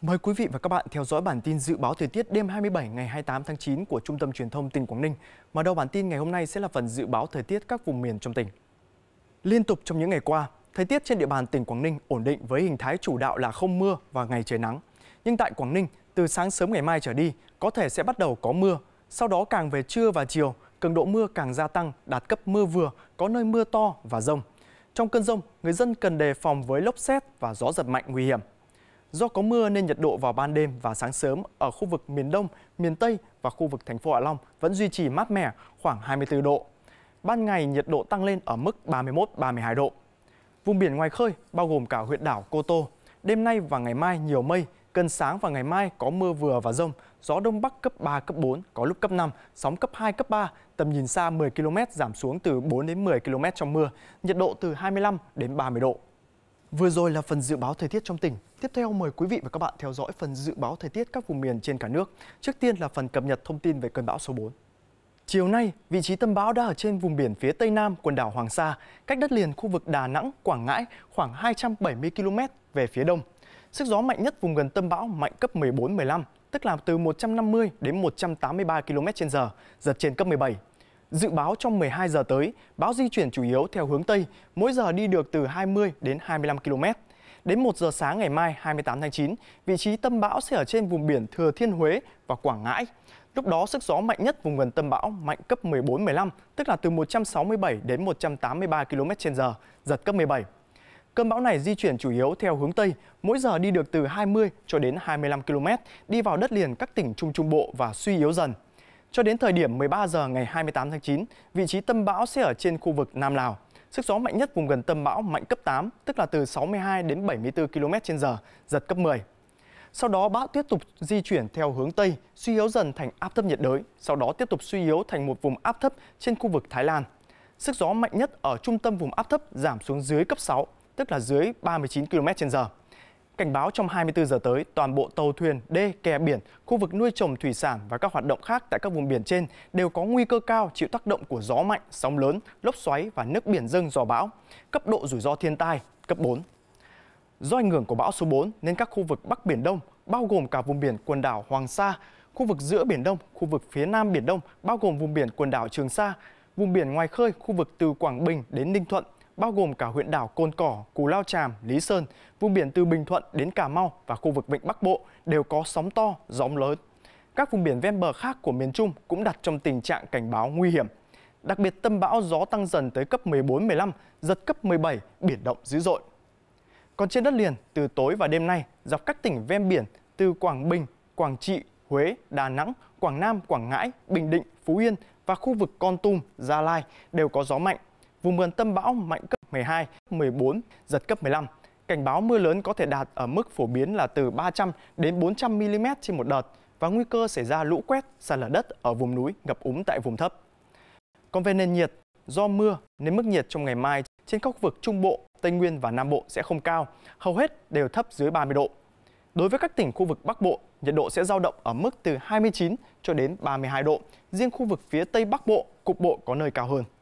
Mời quý vị và các bạn theo dõi bản tin dự báo thời tiết đêm 27 ngày 28 tháng 9 của Trung tâm Truyền thông tỉnh Quảng Ninh. Mở đầu bản tin ngày hôm nay sẽ là phần dự báo thời tiết các vùng miền trong tỉnh. Liên tục trong những ngày qua, thời tiết trên địa bàn tỉnh Quảng Ninh ổn định với hình thái chủ đạo là không mưa và ngày trời nắng. Nhưng tại Quảng Ninh, từ sáng sớm ngày mai trở đi, có thể sẽ bắt đầu có mưa. Sau đó càng về trưa và chiều, cường độ mưa càng gia tăng, đạt cấp mưa vừa, có nơi mưa to và rông. Trong cơn rông, người dân cần đề phòng với lốc xét và gió giật mạnh nguy hiểm. Do có mưa nên nhiệt độ vào ban đêm và sáng sớm ở khu vực miền Đông, miền Tây và khu vực thành phố Hạ Long vẫn duy trì mát mẻ khoảng 24 độ. Ban ngày nhiệt độ tăng lên ở mức 31-32 độ. Vùng biển ngoài khơi bao gồm cả huyện đảo Cô Tô. Đêm nay và ngày mai nhiều mây, cơn sáng và ngày mai có mưa vừa và rông, gió đông bắc cấp 3, cấp 4, có lúc cấp 5, sóng cấp 2, cấp 3, tầm nhìn xa 10 km giảm xuống từ 4 đến 10 km trong mưa, nhiệt độ từ 25 đến 30 độ. Vừa rồi là phần dự báo thời tiết trong tỉnh. Tiếp theo mời quý vị và các bạn theo dõi phần dự báo thời tiết các vùng miền trên cả nước. Trước tiên là phần cập nhật thông tin về cơn bão số 4. Chiều nay, vị trí tâm bão đã ở trên vùng biển phía tây nam quần đảo Hoàng Sa, cách đất liền khu vực Đà Nẵng, Quảng Ngãi khoảng 270 km về phía đông. Sức gió mạnh nhất vùng gần tâm bão mạnh cấp 14-15, tức là từ 150 đến 183 km/h, giật trên cấp 17. Dự báo trong 12 giờ tới, bão di chuyển chủ yếu theo hướng Tây, mỗi giờ đi được từ 20 đến 25 km. Đến 1 giờ sáng ngày mai 28 tháng 9, vị trí tâm bão sẽ ở trên vùng biển Thừa Thiên Huế và Quảng Ngãi. Lúc đó sức gió mạnh nhất vùng gần tâm bão mạnh cấp 14-15, tức là từ 167 đến 183 km/h, giật cấp 17. Cơn bão này di chuyển chủ yếu theo hướng Tây, mỗi giờ đi được từ 20 cho đến 25 km, đi vào đất liền các tỉnh Trung Trung Bộ và suy yếu dần. Cho đến thời điểm 13 giờ ngày 28 tháng 9, vị trí tâm bão sẽ ở trên khu vực Nam Lào. Sức gió mạnh nhất vùng gần tâm bão mạnh cấp 8, tức là từ 62 đến 74 km/h, giật cấp 10. Sau đó bão tiếp tục di chuyển theo hướng Tây, suy yếu dần thành áp thấp nhiệt đới, sau đó tiếp tục suy yếu thành một vùng áp thấp trên khu vực Thái Lan. Sức gió mạnh nhất ở trung tâm vùng áp thấp giảm xuống dưới cấp 6, tức là dưới 39 km/h. Cảnh báo trong 24 giờ tới, toàn bộ tàu thuyền, đê, kè biển, khu vực nuôi trồng thủy sản và các hoạt động khác tại các vùng biển trên đều có nguy cơ cao chịu tác động của gió mạnh, sóng lớn, lốc xoáy và nước biển dâng do bão. Cấp độ rủi ro thiên tai cấp 4. Do ảnh hưởng của bão số 4 nên các khu vực Bắc Biển Đông, bao gồm cả vùng biển quần đảo Hoàng Sa, khu vực giữa Biển Đông, khu vực phía Nam Biển Đông, bao gồm vùng biển quần đảo Trường Sa, vùng biển ngoài khơi khu vực từ Quảng Bình đến Ninh Thuận, bao gồm cả huyện đảo Côn Cỏ, Cù Lao Chàm, Lý Sơn, vùng biển từ Bình Thuận đến Cà Mau và khu vực Vịnh Bắc Bộ đều có sóng to, gió lớn. Các vùng biển ven bờ khác của miền Trung cũng đặt trong tình trạng cảnh báo nguy hiểm. Đặc biệt tâm bão gió tăng dần tới cấp 14-15, giật cấp 17, biển động dữ dội. Còn trên đất liền, từ tối và đêm nay, dọc các tỉnh ven biển từ Quảng Bình, Quảng Trị, Huế, Đà Nẵng, Quảng Nam, Quảng Ngãi, Bình Định, Phú Yên và khu vực Con Tum, Gia Lai đều có gió mạnh Vùng gần tâm bão mạnh cấp 12, 14, giật cấp 15. Cảnh báo mưa lớn có thể đạt ở mức phổ biến là từ 300 đến 400 mm trên một đợt và nguy cơ xảy ra lũ quét, sạt lở đất ở vùng núi, ngập úng tại vùng thấp. Còn về nền nhiệt, do mưa nên mức nhiệt trong ngày mai trên các khu vực Trung Bộ, Tây Nguyên và Nam Bộ sẽ không cao, hầu hết đều thấp dưới 30 độ. Đối với các tỉnh khu vực Bắc Bộ, nhiệt độ sẽ dao động ở mức từ 29 cho đến 32 độ, riêng khu vực phía Tây Bắc Bộ cục bộ có nơi cao hơn.